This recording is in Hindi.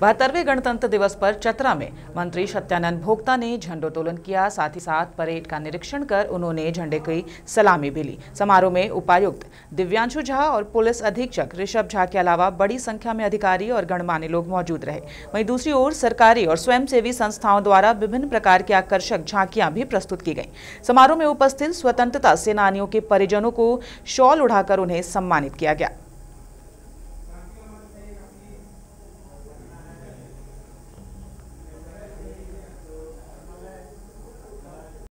बहत्तरवे गणतंत्र दिवस पर चतरा में मंत्री सत्यानंद भोक्ता ने झंडोत्तोलन किया साथ ही साथ परेड का निरीक्षण कर उन्होंने झंडे की सलामी भी ली समारोह में उपायुक्त दिव्यांशु झा और पुलिस अधीक्षक ऋषभ झा के अलावा बड़ी संख्या में अधिकारी और गणमान्य लोग मौजूद रहे वहीं दूसरी ओर सरकारी और स्वयंसेवी संस्थाओं द्वारा विभिन्न प्रकार की आकर्षक झांकियां भी प्रस्तुत की गई समारोह में उपस्थित स्वतंत्रता सेनानियों के परिजनों को शॉल उड़ाकर उन्हें सम्मानित किया गया